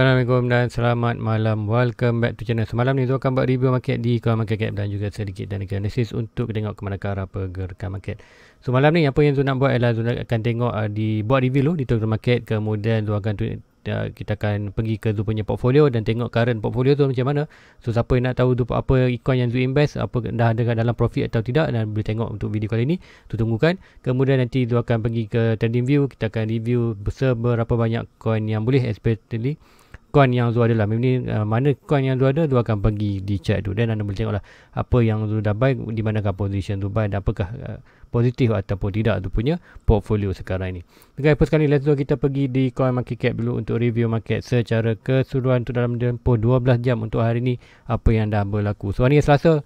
Assalamualaikum dan selamat malam. Welcome back to channel. Semalam ni tu akan buat review market di kawasan Market Gap dan juga sedikit dan analisis untuk tengok ke mana ke arah pergerakan market. So malam ni apa yang tu nak buat ialah tu akan tengok uh, di buat review dulu di Tokyo Market kemudian tu akan tu, ah, kita akan pergi ke tu punya portfolio dan tengok current portfolio tu macam mana. So siapa yang nak tahu tu apa ikon yang tu invest apa dah ada dalam profit atau tidak dan boleh tengok untuk video kali ni. Tu tunggukan. Kemudian nanti tu akan pergi ke trading view kita akan review seberapa banyak coin yang boleh especially coin yang Zul ada lah Maybe, uh, mana coin yang Zul ada Zul akan pergi di chat tu dan anda boleh tengok lah apa yang Zul dah buy di manakah position Zul buy dan apakah uh, positif ataupun tidak tu punya portfolio sekarang ni ok apa sekali let's go kita pergi di coin market cap dulu untuk review market secara keseluruhan tu dalam tempoh 12 jam untuk hari ni apa yang dah berlaku so hari ni selasa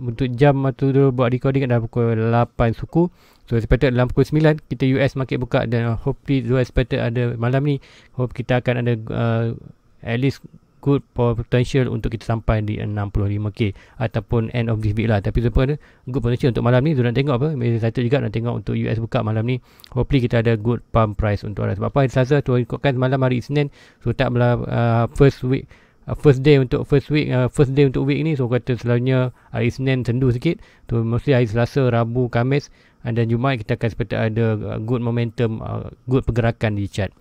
untuk jam tu dulu buat recording dah pukul 8 suku So expected dalam pukul 9 kita US market buka dan hopefully dua expected ada malam ni hope kita akan ada uh, at least good potential untuk kita sampai di 65k ataupun end of this week lah tapi siapa ada good potential untuk malam ni tu nak tengok apa maybe satu juga nak tengok untuk US buka malam ni hopefully kita ada good pump price untuk orang. sebab apa hari Selasa tu ikutkan malam hari Isnin so tak uh, first week uh, first day untuk first week uh, first day untuk week ni so kata selalunya hari uh, Isnin sendu sikit tu mesti hari Selasa Rabu Khamis uh, dan Jumaat kita akan seperti ada uh, good momentum uh, good pergerakan di chart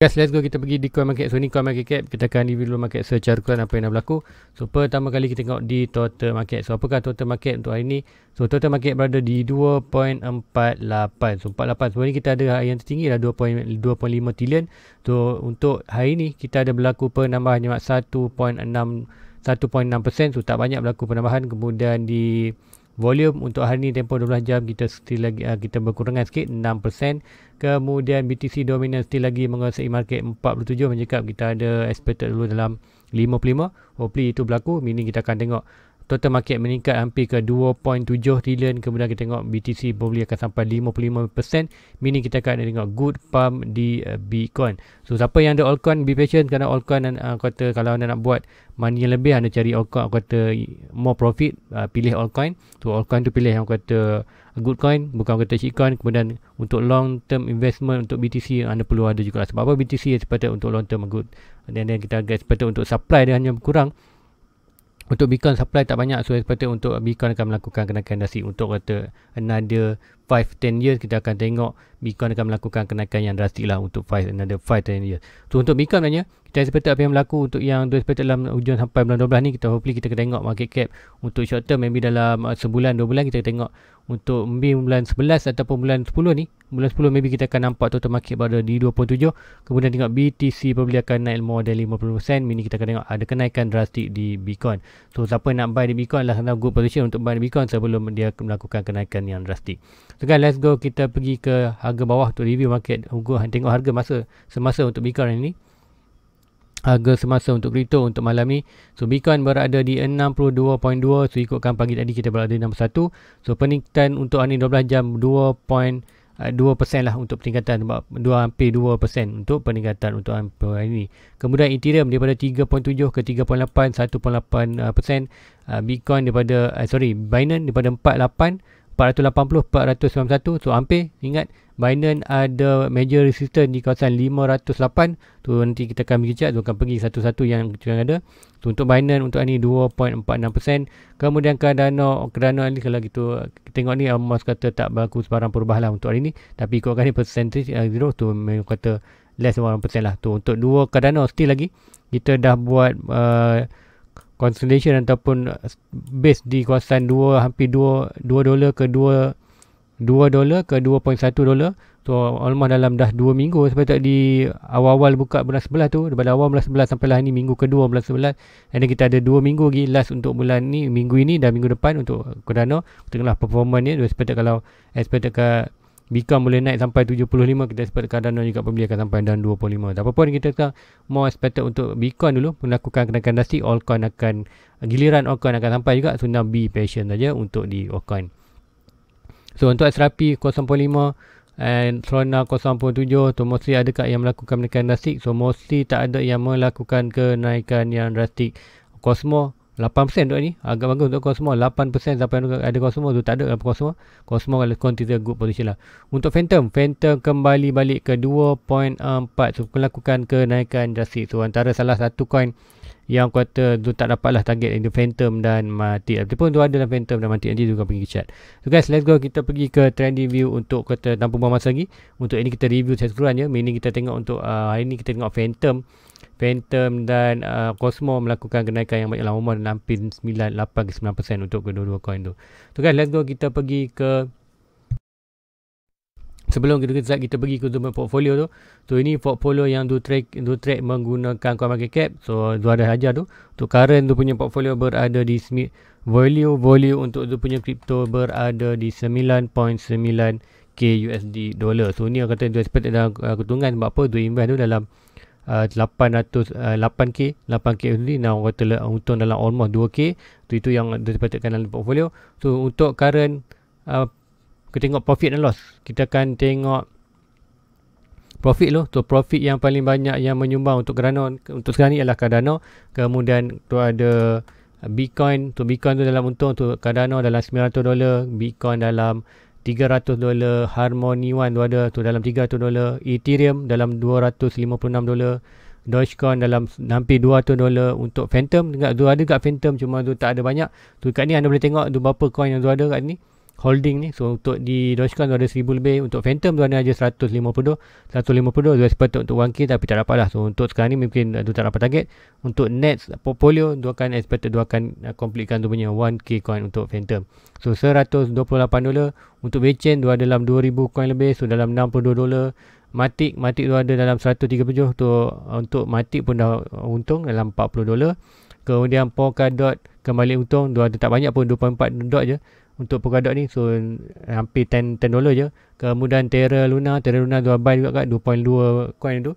Guys, let's go kita pergi di coin market. So ni coin market cap. Kita akan review dulu market secara keseluruhan apa yang dah berlaku. So pertama kali kita tengok di total market. So apakah total market untuk hari ni? So total market berada di 2.48. So 48. Sebelum ni kita ada yang tertinggi lah 2.5 trillion. So untuk hari ni kita ada berlaku penambahan jemaat 1.6 1.6% so tak banyak berlaku penambahan kemudian di Volume untuk hari ini tempoh 12 jam kita still lagi uh, kita berkurangan sikit 6%. Kemudian BTC dominance still lagi menguasai market 47 menyekap kita ada expected dulu dalam 55. Hopefully itu berlaku. Mini kita akan tengok total market meningkat hampir ke 2.7 trillion kemudian kita tengok BTC boleh akan sampai 55% meaning kita akan tengok good pump di uh, Bitcoin so siapa yang ada altcoin be patient kerana altcoin dan uh, kata kalau anda nak buat money yang lebih anda cari altcoin kata more profit uh, pilih altcoin so altcoin tu pilih yang kata uh, good coin bukan kata coin. kemudian untuk long term investment untuk BTC anda perlu ada juga sebab apa BTC sepatutnya untuk long term good dan kita agak sepatutnya untuk supply dia hanya berkurang untuk beacon supply tak banyak so seperti untuk beacon akan melakukan kenaikan drastik untuk kata another 5 10 years kita akan tengok beacon akan melakukan kenaikan yang drastik lah untuk 5 another 5 10 years so untuk beacon sebenarnya kita seperti apa yang berlaku untuk yang dua seperti dalam hujung sampai bulan 12 ni kita hopefully kita akan tengok market cap untuk short term maybe dalam uh, sebulan dua bulan kita akan tengok untuk maybe bulan 11 ataupun bulan 10 ni bulan 10 maybe kita akan nampak total market berada di 27 kemudian tengok BTC probably akan naik more than 50% mini kita akan tengok ada kenaikan drastik di Bitcoin so siapa nak buy di Bitcoin lah kena good position untuk buy di Bitcoin sebelum dia melakukan kenaikan yang drastik so guys let's go kita pergi ke harga bawah untuk review market tengok harga masa semasa untuk Bitcoin ni harga semasa untuk kripto untuk malam ni. So Bitcoin berada di 62.2. So ikutkan pagi tadi kita berada di 61. So peningkatan untuk hari ni 12 jam 2.2% eh, lah untuk peningkatan. dua 2 hampir 2% untuk peningkatan untuk hari ini. Kemudian Ethereum daripada 3.7 ke 3.8, 1.8%. Eh, ah, Bitcoin daripada, eh, sorry, Binance daripada 4.8. 480, 491. So hampir ingat Binance ada major resistance di kawasan 508. Tu nanti kita akan pergi chart. Tu akan pergi satu-satu yang kita ada. Tu untuk Binance untuk ini 2.46%. Kemudian Cardano. Cardano ni kalau gitu kita tengok ni Amos kata tak berlaku sebarang perubahan lah untuk hari ni. Tapi ikutkan ni percentage 0 eh, tu memang kata less 1% lah. Tu untuk dua Cardano still lagi. Kita dah buat uh, consolidation ataupun base di kawasan 2 hampir 2 2 dolar ke 2 2 dolar ke 2.1 dolar so almost dalam dah 2 minggu sebab tak di awal-awal buka bulan sebelah tu daripada awal bulan sebelah sampai lah ni minggu kedua bulan sebelah and kita ada 2 minggu lagi last untuk bulan ni minggu ini dan minggu depan untuk Cardano tengoklah performance ni sebab tak kalau expect kat Bitcoin boleh naik sampai 75 kita expect Cardano juga pembeli akan sampai dan 25 tak apa pun kita sekarang mau expect untuk Bitcoin dulu melakukan kenaikan dasi altcoin akan giliran altcoin akan sampai juga so now be patient saja untuk di altcoin So untuk XRP 0.5 and Throna 0.7 tu mostly ada kat yang melakukan kenaikan drastik so mostly tak ada yang melakukan kenaikan yang drastik Cosmo 8% duk ni agak bagus untuk Cosmo 8% sampai ada Cosmo tu tak ada apa Cosmo Cosmo kalau continue good position lah untuk Phantom Phantom kembali balik ke 2.4 so melakukan kenaikan drastik so antara salah satu coin yang kata tu tak dapatlah target in the phantom dan mati ataupun tu ada dalam phantom dan mati nanti juga pergi chat so guys let's go kita pergi ke trending view untuk kata tanpa buang masa lagi untuk ini kita review set keseluruhan ya kita tengok untuk uh, hari ni kita tengok phantom Phantom dan uh, Cosmo melakukan kenaikan yang banyak lama dan hampir 98 ke 9% untuk kedua-dua coin tu. So guys, let's go kita pergi ke sebelum kita kita, kita pergi ke tempat portfolio tu tu ini portfolio yang do track do track menggunakan coin market cap so tu ada saja tu tu current tu punya portfolio berada di volume, volume untuk tu punya crypto berada di 9.9 K USD dollar so ni kata dia expect dalam uh, keuntungan kutungan sebab apa dia invest tu dalam uh, 800 uh, 8k 8k USD now kata lah, untung dalam almost 2k tu itu yang dia dalam portfolio so untuk current uh, kita tengok profit dan loss. Kita akan tengok profit tu. Tu profit yang paling banyak yang menyumbang untuk Cardano. Untuk sekarang ni ialah Cardano. Kemudian tu ada Bitcoin. Tu Bitcoin tu dalam untung. Tu Cardano dalam 900 dolar. Bitcoin dalam 300 dolar. Harmony One tu ada. Tu dalam 300 dolar. Ethereum dalam 256 dolar. Dogecoin dalam hampir 200 dolar untuk Phantom. Tu ada kat Phantom cuma tu tak ada banyak. Tu kat ni anda boleh tengok tu berapa coin yang tu ada kat ni holding ni so untuk di Dogecoin tu ada 1000 lebih untuk Phantom tu ada je 150 150 dia sepatut untuk 1K tapi tak dapat lah so untuk sekarang ni mungkin eh, tu tak dapat target untuk Nets portfolio tu akan expected tu akan uh, completekan tu punya 1K coin untuk Phantom so 128 dolar untuk Bechain tu ada dalam 2000 coin lebih so dalam 62 dolar Matik Matik tu ada dalam 137 tu uh, untuk Matik pun dah untung dalam 40 dolar kemudian Polkadot kembali untung dua ada tak banyak pun 24 dot je untuk Polkadot ni so hampir 10 10 dollar je kemudian Terra Luna Terra Luna tu abai juga kat 2.2 coin tu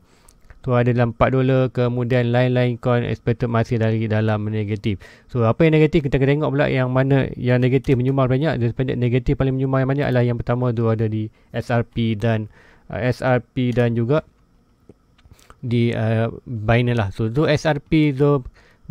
tu ada dalam 4 dolar. kemudian lain-lain coin expected masih dari dalam negatif so apa yang negatif kita kena tengok pula yang mana yang negatif menyumbang banyak dan sepanjang negatif paling menyumbang yang banyak adalah yang pertama tu ada di SRP dan uh, SRP dan juga di uh, Binance lah so tu SRP tu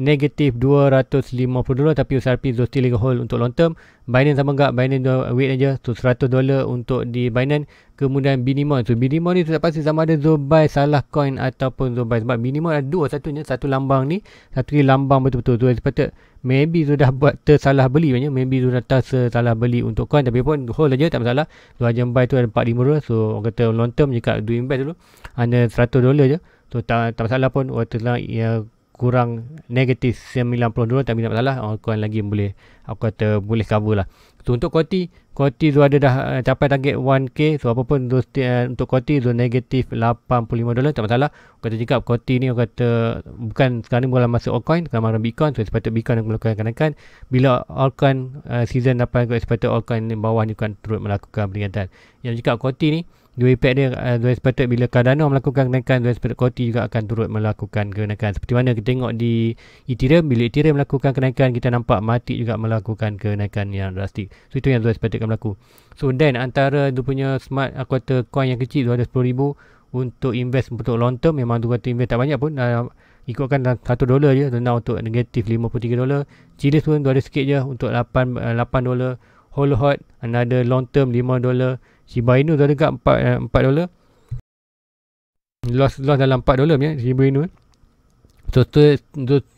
negatif 250 dolar tapi USRP is still a hold untuk long term Binance sama enggak Binance wait aja tu so, 100 dolar untuk di Binance kemudian Binimon so Binimon ni tu tak pasti sama ada Zoe salah coin ataupun Zoe buy sebab Binimon ada dua satunya satu lambang ni satu ni lambang betul-betul tu sepatut maybe tu dah buat tersalah beli banyak maybe tu dah tersalah beli untuk coin tapi pun hold aja tak masalah tu aja buy tu ada 4 5 dolar so orang kata long term je kat do invest dulu hanya 100 dolar je So tak, tak masalah pun Waktu lah ya, kurang negatif 92 tak minat salah oh, kurang lagi boleh aku kata boleh cover lah so, untuk Koti Koti tu ada dah eh, capai target 1k so apa pun uh, untuk Koti tu negatif 85 dolar tak masalah aku kata cakap Koti ni aku kata bukan sekarang ni bukan masuk altcoin sekarang marah Bitcoin so sepatutnya Bitcoin yang melakukan kenaikan bila altcoin uh, season dapat sepatutnya altcoin ni bawah ni bukan turut melakukan peringatan yang cakap Koti ni Dua impak dia eh, dua uh, expected bila Cardano melakukan kenaikan dua expected Coty juga akan turut melakukan kenaikan. Seperti mana kita tengok di Ethereum bila Ethereum melakukan kenaikan kita nampak Matic juga melakukan kenaikan yang drastik. So itu yang dua expected akan berlaku. So then antara dia punya smart ah, quarter coin yang kecil dua ada 10000 untuk invest untuk long term memang dua kata invest tak banyak pun uh, ikutkan satu dolar je tenang untuk negatif 53 dolar. Chilis pun dua ada sikit je untuk 8 uh, 8 whole Holohot another long term 5 dolar Shiba Inu dah dekat 4 4 dolar. Loss loss dalam 4 dolar ya Shiba Inu. Eh. So tu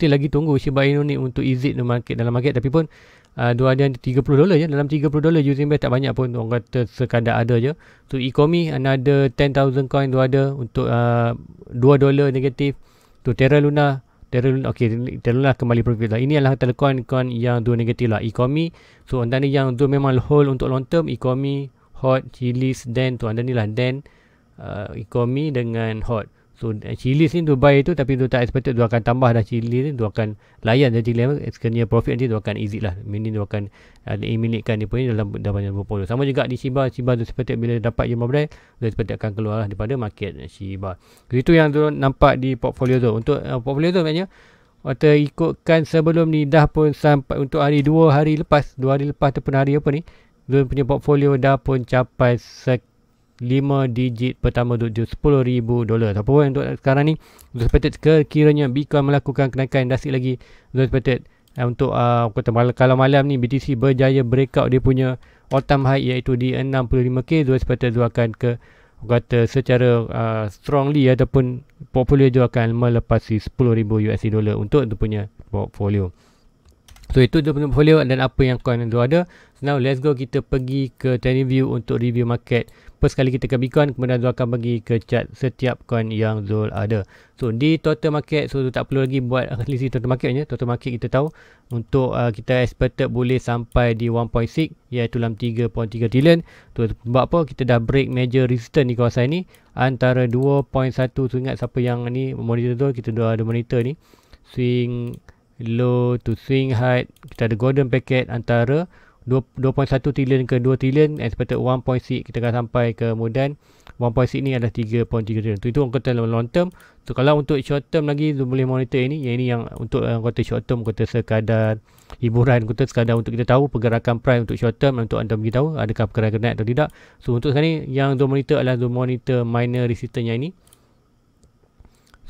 lagi tunggu Shiba Inu ni untuk exit the market dalam market tapi pun uh, dua ada 30 dolar ya dalam 30 dolar using bear tak banyak pun orang kata sekadar ada je. So Ecomi another 10000 coin dua ada untuk uh, ah, 2 dolar negatif. Tu Terra Luna Terra Luna okay, Terra Luna lah kembali profit lah. Ini adalah telecoin coin coin yang dua negatif lah. Ecomi so antara yang tu memang hold untuk long term Ecomi hot chilies then tu anda ni lah then uh, ekonomi dengan hot so eh, chilies ni Dubai tu tapi tu tak expected dia akan tambah dah chili ni dia akan layan dia chili sekiranya profit nanti tu akan easy lah meaning tu akan uh, eliminatekan dia punya dalam dalam banyak berpulu sama juga di Shiba Shiba tu seperti bila dapat jumlah Brand dia seperti akan keluar lah daripada market Shiba itu yang tu nampak di portfolio tu untuk uh, portfolio tu maknanya Waktu ikutkan sebelum ni dah pun sampai untuk hari 2 hari lepas 2 hari lepas ataupun hari apa ni Zun punya portfolio dah pun capai sek 5 digit pertama duit dia 10,000 dolar Tak apa pun untuk sekarang ni Zul Spated kiranya Bitcoin melakukan kenaikan Dah lagi Zul Spated uh, Untuk uh, kata mal- kalau malam ni BTC berjaya breakout dia punya All time high iaitu di 65k Zul Spated Zul akan ke kata secara uh, strongly ataupun portfolio dia akan melepasi 10,000 USD dolar untuk dia punya portfolio. So itu dia punya portfolio dan apa yang coin yang ada. So now let's go kita pergi ke trading review untuk review market. First kali kita ke Bitcoin kemudian Zul akan bagi ke chart setiap coin yang Zul ada. So di total market so tak perlu lagi buat analisis total marketnya. Total market kita tahu untuk uh, kita expected boleh sampai di 1.6 iaitu dalam 3.3 trillion. Tu so, sebab apa kita dah break major resistance di kawasan ni antara 2.1 tu ingat siapa yang ni monitor tu kita dah ada monitor ni. Swing so, low to swing height Kita ada golden packet antara 2.1 trilion ke 2 trilion, and seperti 1.6 kita akan sampai ke kemudian 1.6 ni adalah 3.3 trillion. Itu, itu kata long term. So, kalau untuk short term lagi Zoom boleh monitor ini. Yang ini yang untuk yang eh, kata short term kata sekadar hiburan kata sekadar untuk kita tahu pergerakan price untuk short term untuk anda bagi tahu adakah pergerakan naik atau tidak. So untuk sekarang ni yang Zoom monitor adalah Zoom monitor minor resistance yang ini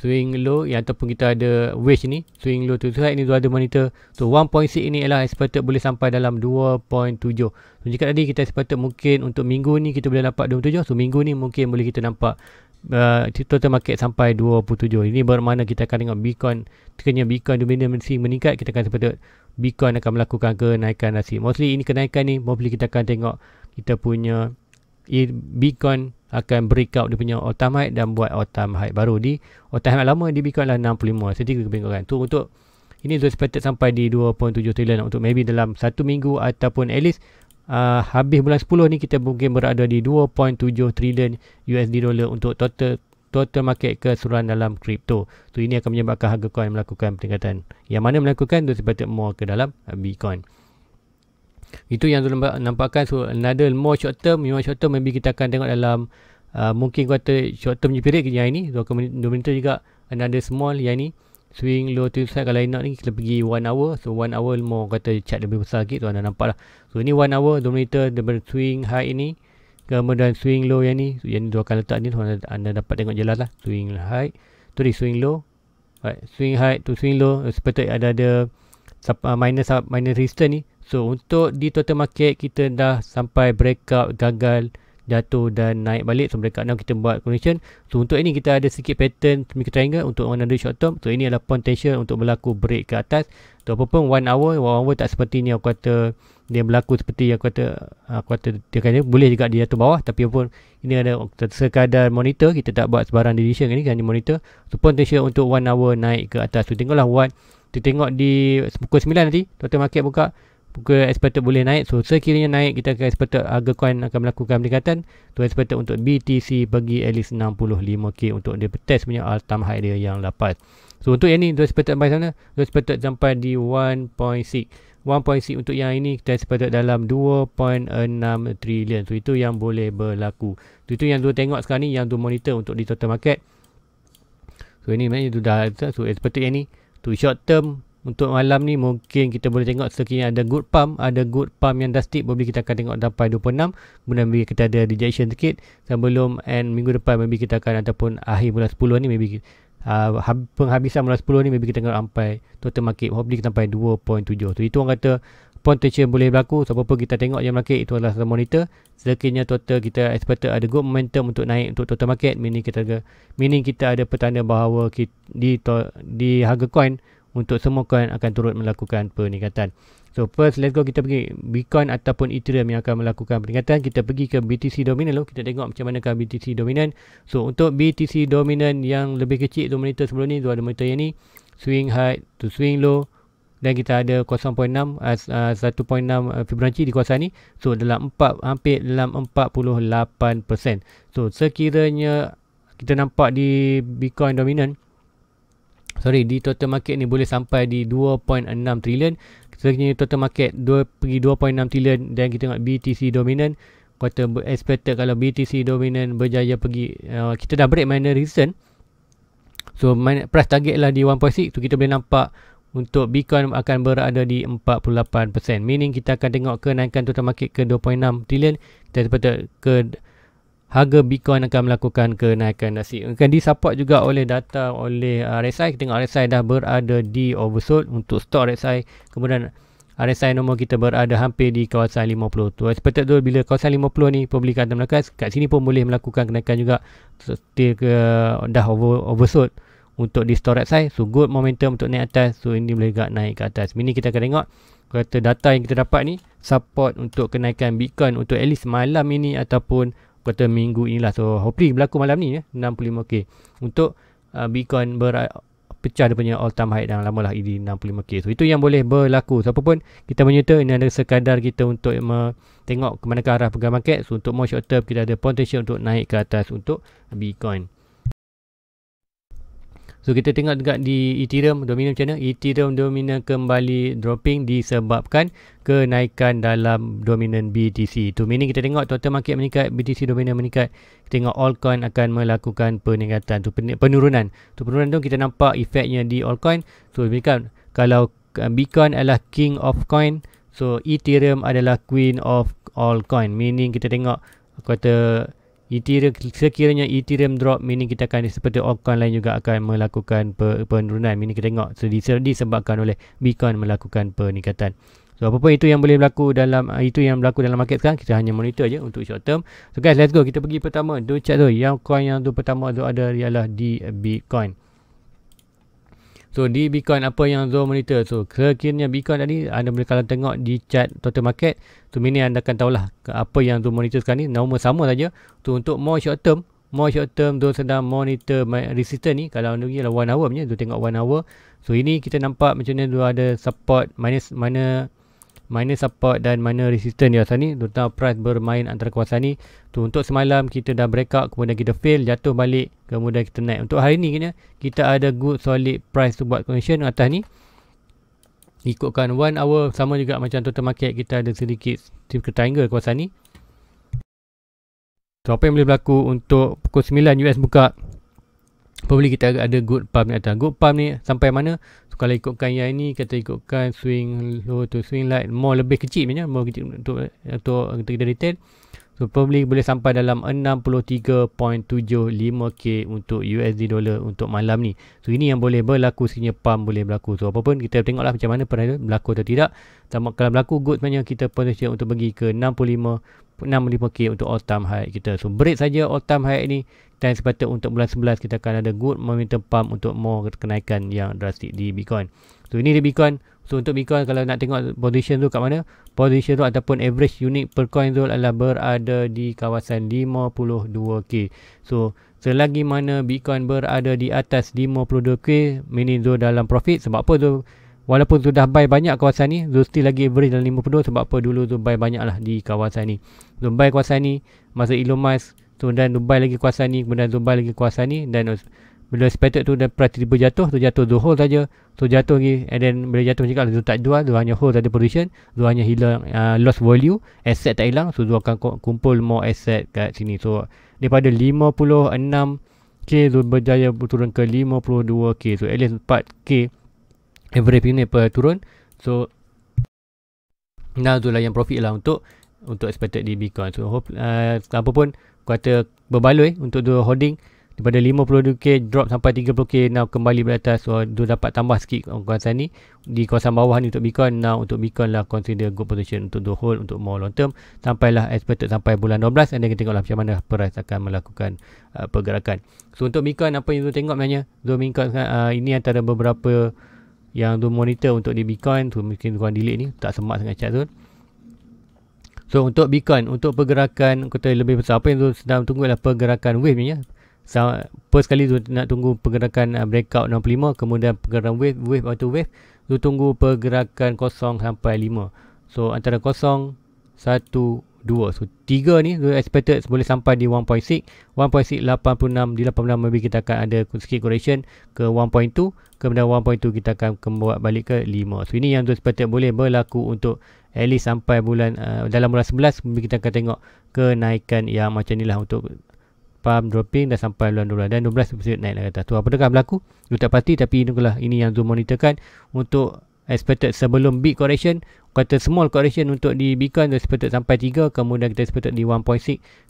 swing low yang ataupun kita ada wedge ni swing low to strike ni dua ada monitor so 1.6 ini ialah expected boleh sampai dalam 2.7 so jika tadi kita expected mungkin untuk minggu ni kita boleh dapat 2.7 so minggu ni mungkin boleh kita nampak uh, total market sampai 27 ini bermakna kita akan tengok Bitcoin tekanya Bitcoin mesti meningkat kita akan expected Bitcoin akan melakukan kenaikan nasib mostly ini kenaikan ni mostly kita akan tengok kita punya Bitcoin akan break out dia punya all high dan buat all high baru di all high lama di Bitcoin lah 65 setiap kepingkuran tu untuk ini sudah expected sampai di 2.7 trillion untuk maybe dalam satu minggu ataupun at least uh, habis bulan 10 ni kita mungkin berada di 2.7 trillion USD dollar untuk total total market keseluruhan dalam crypto. Tu ini akan menyebabkan harga coin melakukan peningkatan. Yang mana melakukan tu sepatutnya more ke dalam uh, Bitcoin itu yang nampak, nampakkan so another more short term memang short term maybe kita akan tengok dalam uh, mungkin kata short term period ke yang ini dua minit juga another small yang ini swing low to side kalau nak ni kita pergi 1 hour so 1 hour more kata chart lebih besar lagi tu anda nampak lah so ni 1 hour dominator daripada swing high ini kemudian swing low yang ni so, yang ni dua akan letak ni so, anda, anda dapat tengok jelas lah swing high tu ni swing low right swing high to swing low uh, ada ada sub, uh, minus sub, minus resistance ni So untuk di total market kita dah sampai breakout gagal jatuh dan naik balik so breakout now kita buat correction so untuk ini kita ada sikit pattern micro triangle untuk 100 short term so ini adalah potential untuk berlaku break ke atas so apa pun one hour 1 hour tak seperti ni aku kata dia berlaku seperti yang aku kata aku kata dia kata boleh juga dia jatuh bawah tapi pun ini ada sekadar monitor kita tak buat sebarang decision ni kan monitor so potential untuk one hour naik ke atas so tengoklah what kita tengok di pukul 9 nanti total market buka buka expected boleh naik so sekiranya naik kita akan expected harga coin akan melakukan peningkatan tu expected untuk BTC bagi at least 65k untuk dia test punya all time high dia yang lepas so untuk yang ni tu expected sampai sana tu expected sampai di 1.6 1.6 untuk yang ini kita expected dalam 2.6 trilion. so itu yang boleh berlaku so, itu yang tu tengok sekarang ni yang tu monitor untuk di total market so ini maknanya tu dah so expected yang ni tu short term untuk malam ni mungkin kita boleh tengok sekiranya ada good pump, ada good pump yang dusty maybe kita akan tengok sampai 26 kemudian maybe kita ada rejection sikit sebelum and minggu depan maybe kita akan ataupun akhir bulan 10 ni maybe uh, penghabisan bulan 10 ni maybe kita tengok sampai total market hopefully kita sampai 2.7 so itu orang kata potential boleh berlaku so apa-apa kita tengok je market itu adalah satu monitor sekiranya total kita expected ada good momentum untuk naik untuk total market meaning kita meaning kita ada petanda bahawa kita, di to, di harga coin untuk semua coin akan turut melakukan peningkatan. So first let's go kita pergi Bitcoin ataupun Ethereum yang akan melakukan peningkatan. Kita pergi ke BTC Dominant dulu. Kita tengok macam manakah BTC Dominant. So untuk BTC Dominant yang lebih kecil tu monitor sebelum ni, dua ada monitor yang ni. Swing high to swing low. Dan kita ada 0.6, uh, 1.6 uh, Fibonacci di kuasa ni. So dalam 4, hampir dalam 48%. So sekiranya kita nampak di Bitcoin Dominant, sorry di total market ni boleh sampai di 2.6 trilion sebenarnya total market 2 pergi 2.6 trilion dan kita tengok BTC dominant kata expected kalau BTC dominant berjaya pergi uh, kita dah break minor recent so main, price target lah di 1.6 tu kita boleh nampak untuk Bitcoin akan berada di 48% meaning kita akan tengok kenaikan total market ke 2.6 trilion kita sepatutnya ke harga Bitcoin akan melakukan kenaikan nasi. Akan disupport juga oleh data oleh uh, RSI. Kita tengok RSI dah berada di oversold untuk stok RSI. Kemudian uh, RSI nombor kita berada hampir di kawasan 50. Tu seperti tu bila kawasan 50 ni publikan dan melakukan kat sini pun boleh melakukan kenaikan juga. Still ke uh, dah over, oversold untuk di store RSI. So good momentum untuk naik atas. So ini boleh juga naik ke atas. Mini kita akan tengok kata data yang kita dapat ni support untuk kenaikan Bitcoin untuk at least malam ini ataupun kata minggu inilah so hopefully berlaku malam ni ya 65k untuk uh, Bitcoin ber pecah dia punya all time high dan lamalah e ini 65k so itu yang boleh berlaku siapa pun kita menyerta ini adalah sekadar kita untuk me- tengok ke mana ke arah pegang market so untuk more short term kita ada potential untuk naik ke atas untuk Bitcoin So kita tengok dekat di Ethereum dominan macam mana? Ethereum dominan kembali dropping disebabkan kenaikan dalam dominan BTC. Itu meaning kita tengok total market meningkat, BTC dominan meningkat. Kita tengok altcoin akan melakukan peningkatan tu penurunan. Tu penurunan tu kita nampak efeknya di altcoin. So bukan kalau uh, Bitcoin adalah king of coin, so Ethereum adalah queen of all coin. Meaning kita tengok kata Ethereum sekiranya Ethereum drop meaning kita akan seperti altcoin lain juga akan melakukan penurunan meaning kita tengok disebabkan oleh Bitcoin melakukan peningkatan So apa pun itu yang boleh berlaku dalam itu yang berlaku dalam market sekarang kita hanya monitor aja untuk short term. So guys let's go kita pergi pertama do check tu yang coin yang tu pertama tu ada ialah di Bitcoin. So di Bitcoin apa yang zoom monitor? So sekiranya Bitcoin tadi anda boleh kalau tengok di chat total market. So mini anda akan tahulah apa yang zoom monitor sekarang ni. Nama sama saja. So untuk more short term. More short term Zul sedang monitor my resistance ni. Kalau anda pergi lah 1 hour punya. Zul tengok 1 hour. So ini kita nampak macam ni Zul ada support minus mana minus support dan mana resistance di kawasan ni terutama price bermain antara kuasa ni tu untuk semalam kita dah break out kemudian kita fail jatuh balik Kemudian kita naik Untuk hari ni kena Kita ada good solid price Buat commission atas ni Ikutkan one hour Sama juga macam total market Kita ada sedikit tip Tipe triangle kawasan ni So apa yang boleh berlaku Untuk pukul 9 US buka Pembeli kita ada good pump ni atas Good pump ni sampai mana so, Kalau ikutkan yang ni Kita ikutkan swing low to swing light More lebih kecil macam More kecil untuk Untuk kita retail Super League boleh sampai dalam 63.75k untuk USD dollar untuk malam ni. So ini yang boleh berlaku sekiranya pump boleh berlaku. So apa pun kita tengoklah macam mana pernah berlaku atau tidak. Sama kalau berlaku good sebenarnya kita potential untuk pergi ke 65 65k untuk all time high kita. So break saja all time high ni dan sepatutnya untuk bulan 11 kita akan ada good momentum pump untuk more kenaikan yang drastik di Bitcoin. So ini di Bitcoin. So untuk Bitcoin kalau nak tengok position tu kat mana Position tu ataupun average unit per coin tu adalah berada di kawasan 52k So selagi mana Bitcoin berada di atas 52k Meaning tu dalam profit sebab apa tu? Walaupun Zul dah buy banyak kawasan ni Zul still lagi average dalam 52 sebab apa dulu tu buy banyak lah di kawasan ni Zul buy kawasan ni masa Elon Musk So dan Zul buy lagi kawasan ni kemudian Zul buy lagi kawasan ni Dan bila sepatut tu dah tiba-tiba jatuh tu jatuh dua hole saja tu jatuh lagi and then bila jatuh juga tu tak jual dua hanya hole ada position dua hanya hilang uh, lost value asset tak hilang so dua akan kumpul more asset kat sini so daripada 56k tu berjaya turun ke 52k so at least 4k every penny per turun so now tu lah yang profit lah untuk untuk expected di Bitcoin so hope uh, apa pun kata berbaloi untuk dua holding daripada 52k drop sampai 30k now kembali ke atas so dia dapat tambah sikit kawasan ni di kawasan bawah ni untuk Bitcoin now untuk Bitcoin lah consider good position untuk do hold untuk more long term lah expected sampai bulan 12 and then kita tengoklah macam mana price akan melakukan uh, pergerakan so untuk Bitcoin apa yang tu tengok sebenarnya so Bitcoin uh, ini antara beberapa yang tu monitor untuk di Bitcoin tu so, mungkin tuan delete ni tak semak sangat chat tu So untuk Bitcoin, untuk pergerakan kita lebih besar apa yang tu sedang tunggu ialah pergerakan wave ni ya. So, first sekali tu nak tunggu pergerakan uh, breakout 65 kemudian pergerakan wave wave atau wave tu tunggu pergerakan 0 sampai 5. So antara 0 1 2. So 3 ni tu expected boleh sampai di 1.6. 1.686 di 86 maybe kita akan ada sikit correction ke 1.2 kemudian 1.2 kita akan kembali balik ke 5. So ini yang tu expected boleh berlaku untuk at least sampai bulan uh, dalam bulan 11 maybe kita akan tengok kenaikan yang macam inilah untuk pump dropping dah sampai bulan-bulan dan 12 episode naik lagi atas Apa apakah berlaku you tak pasti tapi ini lah ini yang Zoom monitorkan untuk expected sebelum big correction kata small correction untuk di beacon dia expected sampai 3 kemudian kita expected di 1.6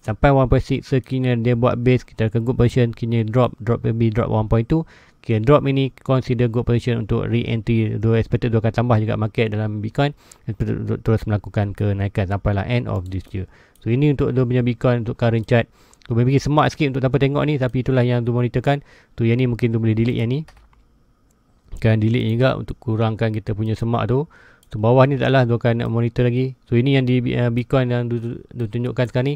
sampai 1.6 sekiranya dia buat base kita akan good position kini drop drop lebih drop 1.2 Okay, drop ini consider good position untuk re-entry. Dua expected dua akan tambah juga market dalam Bitcoin. Expected terus melakukan kenaikan sampai lah end of this year. So, ini untuk dua punya Bitcoin untuk current chart tu mungkin semak sikit untuk tanpa tengok ni tapi itulah yang tu monitorkan tu yang ni mungkin tu boleh delete yang ni kan delete juga untuk kurangkan kita punya semak tu tu bawah ni taklah tu akan monitor lagi so ini yang di uh, bitcoin yang tu, tu tunjukkan sekarang ni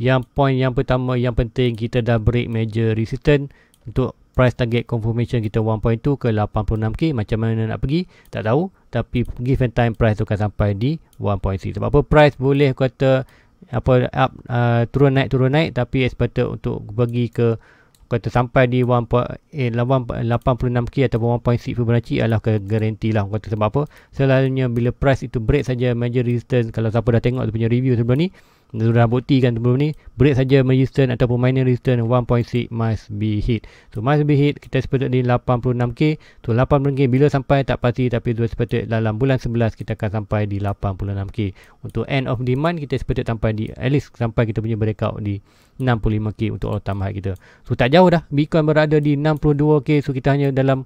yang point yang pertama yang penting kita dah break major resistance untuk price target confirmation kita 1.2 ke 86k macam mana nak pergi tak tahu tapi given time price tu akan sampai di 1.6 sebab apa price boleh kata apa up uh, turun naik turun naik tapi expert untuk bagi ke kata sampai di 1.86k eh, ataupun 1.6 Fibonacci adalah ke garanti lah kata sebab apa selalunya bila price itu break saja major resistance kalau siapa dah tengok punya review sebelum ni sudah dah buktikan sebelum ni break saja resistance ataupun minor resistance 1.6 must be hit so must be hit kita sepatut di 86k so 86k bila sampai tak pasti tapi dua sepatut dalam bulan 11 kita akan sampai di 86k untuk end of demand kita sepatut sampai di at least sampai kita punya breakout di 65k untuk all time high kita so tak jauh dah bitcoin berada di 62k so kita hanya dalam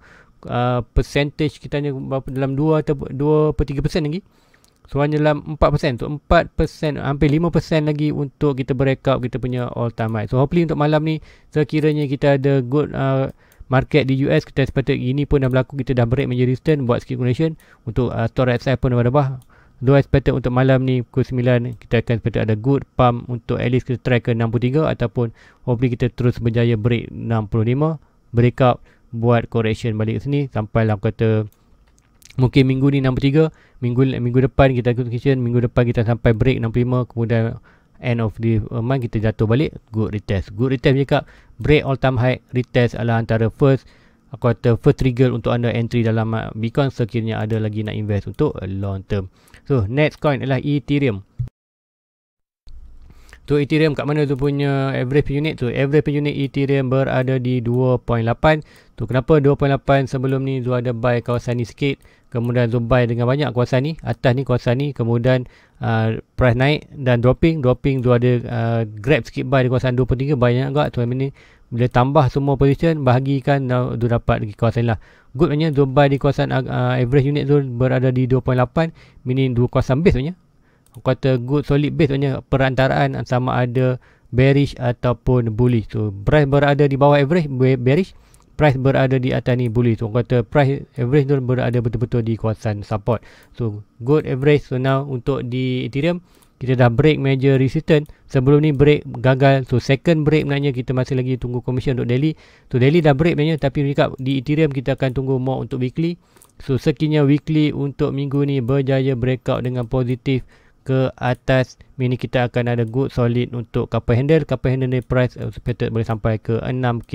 uh, percentage kita hanya dalam 2 atau 2 per 3% lagi So hanya hanyalah 4% untuk so, 4% hampir 5% lagi untuk kita break breakout kita punya all time high. So hopefully untuk malam ni sekiranya kita ada good uh, market di US kita sepatut ini pun dah berlaku kita dah break menjadi resistance buat correction untuk uh, store at pun ada bah. Do I expect untuk malam ni pukul 9 kita akan sepatut ada good pump untuk at least kita try ke 63 ataupun hopefully kita terus berjaya break 65 breakout buat correction balik sini sampai lah kata mungkin minggu ni 63 minggu minggu depan kita ikut kitchen minggu depan kita sampai break 65 kemudian end of the uh, month kita jatuh balik good retest good retest je kak break all time high retest adalah antara first aku kata first trigger untuk anda entry dalam uh, Bitcoin sekiranya ada lagi nak invest untuk long term so next coin adalah Ethereum tu Ethereum kat mana tu punya average per unit tu average per unit Ethereum berada di 2.8 tu kenapa 2.8 sebelum ni tu ada buy kawasan ni sikit kemudian Zul buy dengan banyak kawasan ni atas ni kawasan ni kemudian uh, price naik dan dropping dropping tu ada uh, grab sikit buy di kawasan 2.3 banyak juga tu ini bila tambah semua position bahagikan tu dapat lagi kawasan lah good punya Zul buy di kawasan uh, average unit tu berada di 2.8 meaning 2 kawasan base punya kata good solid base maknanya perantaraan sama ada bearish ataupun bullish so price berada di bawah average bearish price berada di atas ni bullish so kata price average tu berada betul-betul di kawasan support so good average so now untuk di ethereum kita dah break major resistance sebelum ni break gagal so second break maknanya kita masih lagi tunggu commission untuk daily so daily dah break maknanya tapi recap di ethereum kita akan tunggu more untuk weekly so sekiranya weekly untuk minggu ni berjaya breakout dengan positif ke atas mini kita akan ada good solid untuk couple handle couple handle ni price expected eh, boleh sampai ke 6k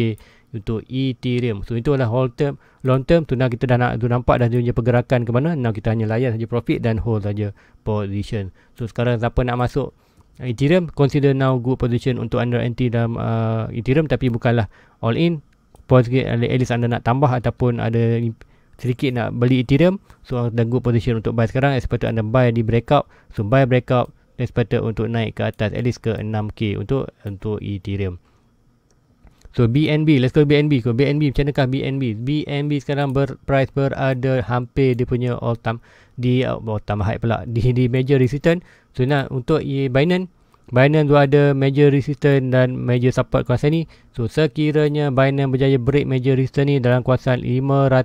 untuk Ethereum so itulah hold term long term tu nak kita dah nak tu nampak dah dia pergerakan ke mana now kita hanya layan saja profit dan hold saja position so sekarang siapa nak masuk Ethereum consider now good position untuk anda NT dalam uh, Ethereum tapi bukanlah all in Pause gate, at least anda nak tambah ataupun ada sedikit nak beli Ethereum so ada good position untuk buy sekarang as anda buy di breakout so buy breakout as patut untuk naik ke atas at least ke 6k untuk untuk Ethereum so BNB let's go BNB so BNB macam manakah BNB BNB sekarang ber, price berada hampir dia punya all time di all time high pula di, di major resistance so nak untuk ye Binance Binance tu ada major resistance dan major support kuasa ni. So sekiranya Binance berjaya break major resistance ni dalam kuasa 500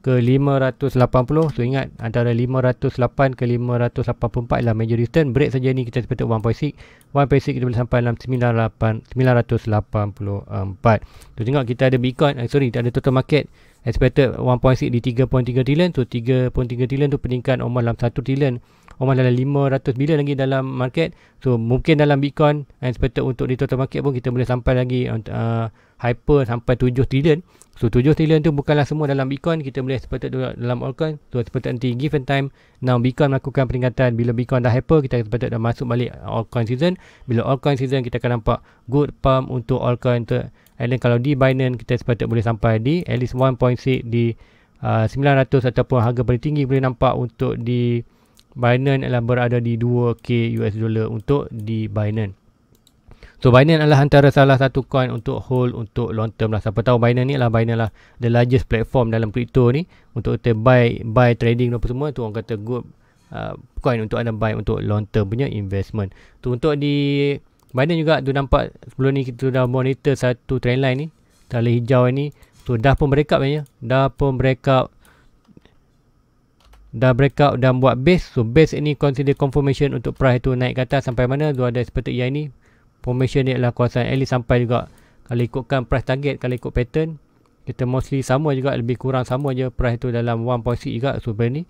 ke 580 so ingat antara 508 ke 584 lah major return break saja ni kita sepatut 1.6 1.6 kita boleh sampai dalam 98, 984 tu tengok kita ada bitcoin eh, sorry ada total market expected 1.6 di 3.3 trillion tu 3.3 trillion tu peningkan omah dalam 1 trillion omah dalam 500 bilion lagi dalam market so mungkin dalam bitcoin expected untuk di total market pun kita boleh sampai lagi uh, hyper sampai 7 trillion So 7 trillion tu bukanlah semua dalam Bitcoin. Kita boleh seperti dalam altcoin. So seperti nanti given time. Now Bitcoin melakukan peringatan. Bila Bitcoin dah hyper, kita seperti dah masuk balik altcoin season. Bila altcoin season, kita akan nampak good pump untuk altcoin tu. And then kalau di Binance, kita seperti boleh sampai di at least 1.6 di uh, 900 ataupun harga paling tinggi boleh nampak untuk di Binance adalah berada di 2K US dollar untuk di Binance. So Binance adalah antara salah satu coin untuk hold untuk long term lah. Siapa tahu Binance ni adalah Binance lah the largest platform dalam crypto ni untuk kita buy buy trading apa semua tu orang kata good uh, coin untuk anda buy untuk long term punya investment. Tu untuk di Binance juga tu nampak sebelum ni kita dah monitor satu trend line ni tali hijau ni tu dah pun break up ya. Dah pun break up dah break dan buat base so base ini consider confirmation untuk price tu naik ke atas sampai mana tu ada seperti yang ini formation ni adalah kawasan at least sampai juga kalau ikutkan price target kalau ikut pattern kita mostly sama juga lebih kurang sama je price tu dalam 1.6 juga so brand ni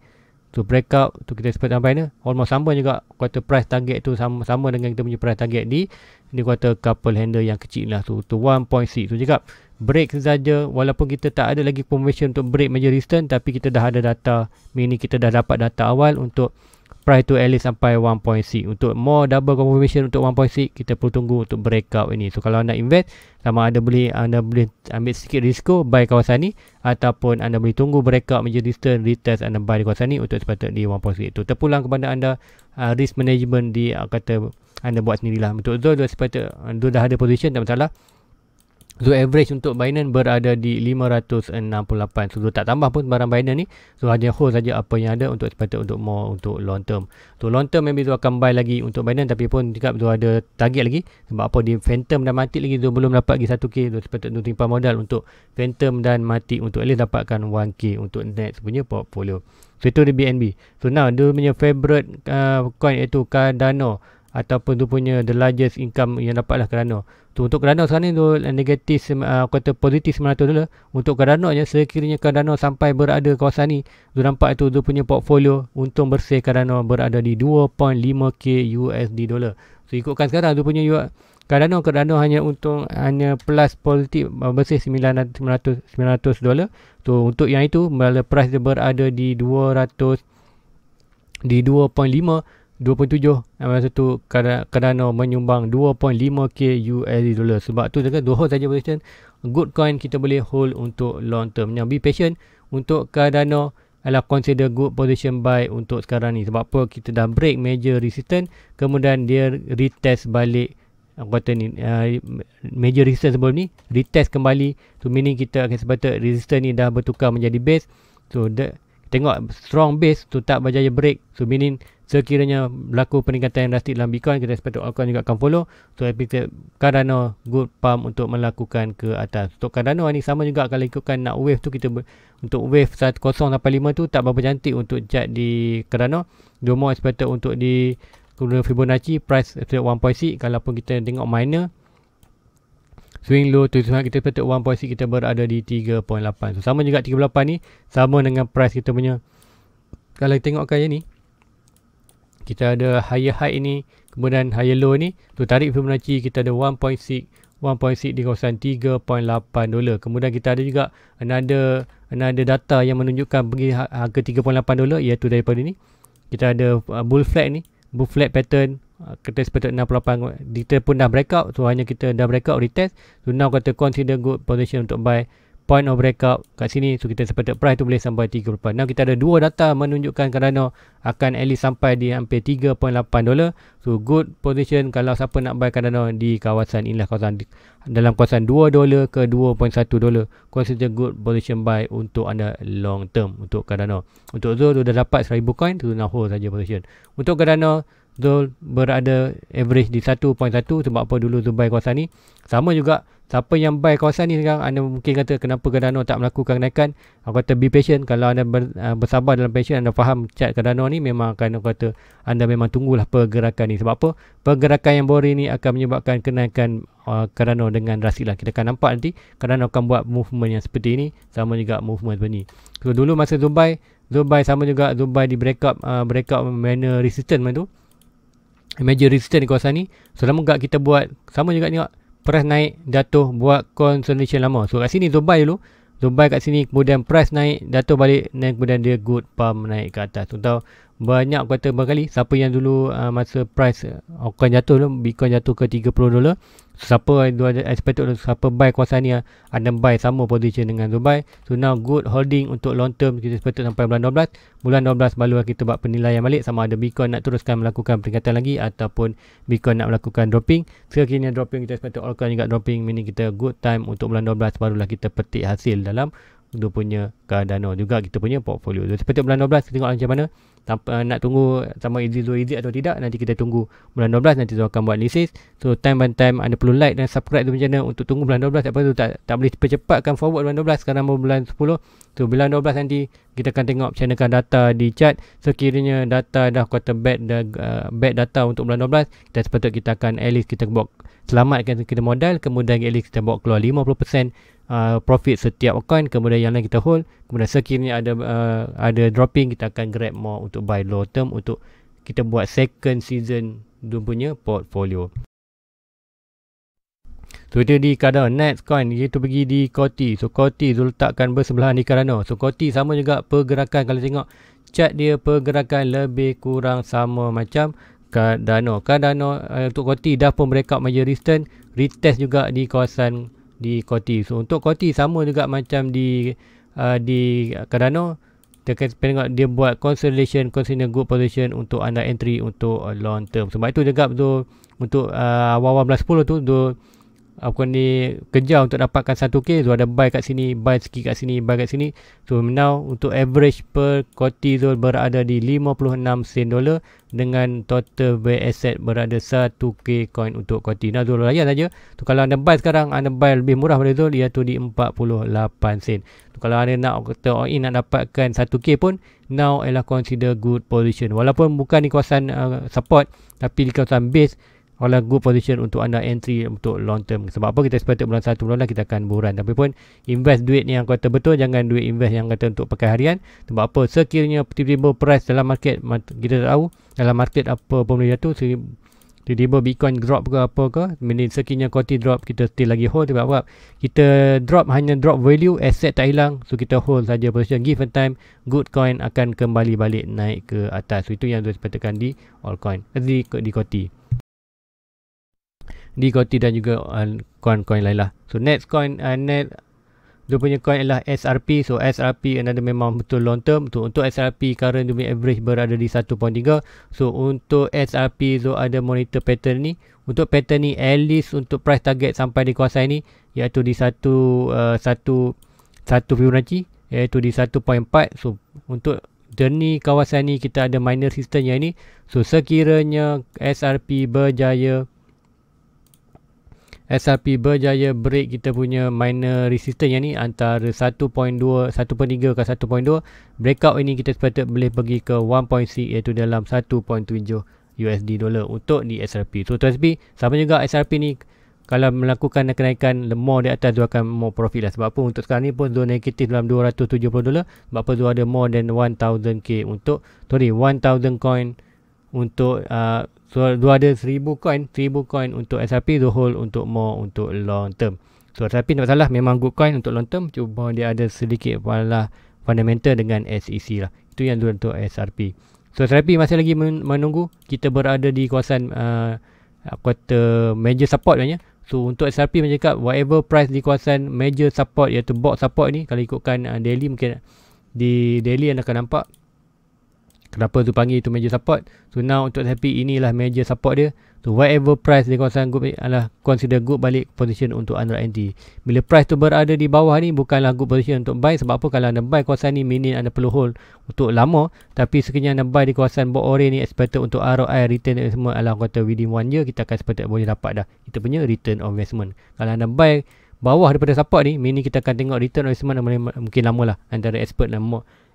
so breakout tu kita sempat sampai ni almost sama juga quarter price target tu sama sama dengan kita punya price target ni ni quarter couple handle yang kecil lah so tu 1.6 tu juga break saja walaupun kita tak ada lagi permission untuk break major resistance tapi kita dah ada data mini kita dah dapat data awal untuk price tu at least sampai 1.6 untuk more double confirmation untuk 1.6 kita perlu tunggu untuk breakout ini so kalau anda invest sama ada beli anda boleh ambil sikit risiko buy kawasan ni ataupun anda boleh tunggu breakout menjadi distance retest anda buy di kawasan ni untuk sepatut di 1.6 itu. terpulang kepada anda uh, risk management di uh, kata anda buat sendirilah untuk zone dia sepatut uh, dah ada position tak masalah So average untuk Binance berada di 568. So, so tak tambah pun barang Binance ni. So hanya hold saja apa yang ada untuk sepatutnya untuk more untuk long term. So long term maybe Zul akan buy lagi untuk Binance tapi pun juga tu ada target lagi. Sebab apa di Phantom dah mati lagi Zul belum dapat lagi 1K. Zul sepatutnya untuk timpah modal untuk Phantom dan mati untuk at least dapatkan 1K untuk next punya portfolio. So itu di BNB. So now dia punya favorite uh, coin iaitu Cardano ataupun tu punya the largest income yang dapat lah Cardano tu untuk kerana sekarang ni tu negatif uh, kata positif 900 dolar untuk kerana je sekiranya kerana sampai berada kawasan ni tu nampak tu dia punya portfolio untung bersih kerana berada di 2.5k USD dolar so ikutkan sekarang tu punya kerana kerana hanya untung hanya plus positif uh, bersih 900 900 dolar tu untuk yang itu malah price dia berada di 200 di 2.5 2.7 eh, masa tu Cardano menyumbang 2.5k USD dollar sebab tu dengan dua saja position good coin kita boleh hold untuk long term yang be patient untuk Cardano adalah consider good position buy untuk sekarang ni sebab apa kita dah break major resistance kemudian dia retest balik apa kata ni uh, major resistance sebelum ni retest kembali so meaning kita akan sepatut resistance ni dah bertukar menjadi base so that Tengok strong base tu tak berjaya break. So meaning sekiranya berlaku peningkatan yang drastik dalam Bitcoin kita expect akan juga akan follow. So I Cardano good pump untuk melakukan ke atas. Untuk Cardano ni sama juga kalau ikutkan nak wave tu kita untuk wave 1085 tu tak berapa cantik untuk chart di Cardano. Dua more expected untuk di Kemudian Fibonacci price 1.6 pun kita tengok minor swing low tu, swing kita patut one point kita berada di 3.8 so sama juga 3.8 ni sama dengan price kita punya kalau kita tengok kaya ni kita ada higher high ini kemudian higher low ni tu tarik Fibonacci kita ada 1.6 1.6 di kawasan 3.8 dolar kemudian kita ada juga another another data yang menunjukkan pergi ha-, harga 3.8 dolar iaitu daripada ni kita ada uh, bull flag ni bull flag pattern kita petak 68 detail pun dah breakout so hanya kita dah breakout retest so now kata consider good position untuk buy point of breakout kat sini so kita sepatut price tu boleh sampai 3.8 now kita ada dua data menunjukkan kerana akan at least sampai di hampir 3.8 dolar so good position kalau siapa nak buy kerana di kawasan inilah kawasan dalam kawasan 2 dolar ke 2.1 dolar consider good position buy untuk anda long term untuk kerana untuk Zul tu dah dapat 1000 coin tu so, nak hold saja position untuk kerana betul berada average di 1.1 sebab apa dulu tu buy kawasan ni sama juga siapa yang buy kawasan ni sekarang anda mungkin kata kenapa Cardano tak melakukan kenaikan aku kata be patient kalau anda ber, uh, bersabar dalam patient anda faham chart Cardano ni memang akan aku kata anda memang tunggulah pergerakan ni sebab apa pergerakan yang boring ni akan menyebabkan kenaikan uh, Cardano dengan rasilah kita akan nampak nanti Cardano akan buat movement yang seperti ini sama juga movement seperti ini so dulu masa Dubai Dubai sama juga Dubai di break up uh, ah, break up mana resistance macam tu major resistance di kawasan ni selama gak kita buat sama juga tengok price naik jatuh buat consolidation lama so kat sini zobai dulu zobai kat sini kemudian price naik jatuh balik dan kemudian dia good pump naik ke atas contoh banyak kata berkali siapa yang dulu uh, masa price Bitcoin uh, jatuh tu Bitcoin jatuh ke 30 dolar siapa yang expected siapa buy kuasa ni uh, ada buy sama position dengan Dubai so now good holding untuk long term kita expected sampai bulan 12 bulan 12 baru kita buat penilaian balik sama ada Bitcoin nak teruskan melakukan peringkatan lagi ataupun Bitcoin nak melakukan dropping sekiranya dropping kita expected altcoin juga dropping meaning kita good time untuk bulan 12 barulah kita petik hasil dalam dia punya kadano juga kita punya portfolio so, seperti bulan 12 kita tengok macam mana tanpa eh, nak tunggu sama izin dua easy atau tidak nanti kita tunggu bulan 12 nanti tu akan buat analisis so time by time anda perlu like dan subscribe tu macam untuk tunggu bulan 12 apa tu tak tak boleh percepatkan forward bulan 12 sekarang baru bulan 10 so bulan 12 nanti kita akan tengok macam mana data di chart sekiranya so, data dah quarter bad dah, uh, eh, bad data untuk bulan 12 kita sepatutnya kita akan at least kita buat selamatkan kita modal kemudian at least kita buat keluar 50% Uh, profit setiap coin kemudian yang lain kita hold kemudian sekiranya ada uh, ada dropping kita akan grab more untuk buy low term untuk kita buat second season dia punya portfolio So dia di Cardano Next coin Iaitu pergi di Koti So Koti Dia letakkan bersebelahan di Cardano So Koti sama juga Pergerakan Kalau tengok Chat dia pergerakan Lebih kurang sama macam Cardano Cardano uh, Untuk Koti Dah pun breakout major resistance Retest juga di kawasan di Koti. So untuk Koti sama juga macam di uh, di kadano kita tengok dia buat consolidation consider good position untuk anda entry untuk uh, long term. Sebab itu juga tu untuk uh, awal-awal 10 tu tu apa ni kerja untuk dapatkan 1k so ada buy kat sini buy sikit kat sini buy kat sini so now untuk average per cortisol berada di 56 sen dolar dengan total buy asset berada 1k coin untuk cortisol Zul layan saja tu so, kalau anda buy sekarang anda buy lebih murah pada dia tu di 48 sen so, kalau anda nak kata all in nak dapatkan 1k pun now ialah consider good position walaupun bukan di kawasan uh, support tapi di kawasan base adalah good position untuk anda entry untuk long term. Sebab apa kita expected bulan satu bulan lah kita akan buran. Tapi pun invest duit ni yang kata betul jangan duit invest yang kata untuk pakai harian. Sebab apa sekiranya tiba-tiba price dalam market kita tahu dalam market apa pun boleh jatuh. Tiba-tiba Bitcoin drop ke apa ke. Meaning sekiranya quality drop kita still lagi hold. Sebab apa? Kita drop hanya drop value. Aset tak hilang. So kita hold saja position. Give and time. Good coin akan kembali balik naik ke atas. So itu yang saya sepatutkan di all coin. Jadi di quality. Ligoti dan juga uh, coin-coin uh, lain lah. So next coin, uh, next dia punya coin ialah SRP. So SRP another memang betul long term. So, untuk SRP current dia punya average berada di 1.3. So untuk SRP so ada monitor pattern ni. Untuk pattern ni at least untuk price target sampai di kuasa ni iaitu di 1 uh, 1 satu, satu Fibonacci iaitu di 1.4. So untuk Deni kawasan ni kita ada minor system yang ni. So sekiranya SRP berjaya SRP berjaya break kita punya minor resistance yang ni antara 1.2, 1.3 ke 1.2. Breakout ini kita sepatut boleh pergi ke 1.6 iaitu dalam 1.7 USD dollar untuk di SRP. So tuan sama juga SRP ni kalau melakukan kenaikan more di atas dia akan more profit lah. Sebab apa untuk sekarang ni pun zone negatif dalam 270 dollar. Sebab apa dia ada more than 1000k untuk, sorry 1000 coin untuk uh, So do ada 1000 coin, 1000 coin untuk SRP, do hold untuk more untuk long term. So SRP tak salah memang good coin untuk long term, Cuba dia ada sedikit malah fundamental dengan SEC lah. Itu yang dulu untuk SRP. So SRP masih lagi menunggu kita berada di kawasan uh, kuota major support sebenarnya. So untuk SRP macam cakap whatever price di kawasan major support iaitu box support ni kalau ikutkan uh, daily mungkin di daily anda akan nampak Kenapa tu panggil tu major support? So now untuk tapi inilah major support dia. So whatever price dia kawasan good adalah consider good balik position untuk under NT. Bila price tu berada di bawah ni bukanlah good position untuk buy sebab apa kalau anda buy kawasan ni minin anda perlu hold untuk lama tapi sekiranya anda buy di kawasan bot orange ni expected untuk ROI return dan semua adalah kata within one year kita akan expected boleh dapat dah kita punya return investment. Kalau anda buy bawah daripada support ni mini kita akan tengok return on investment yang mungkin lama lah antara expert dan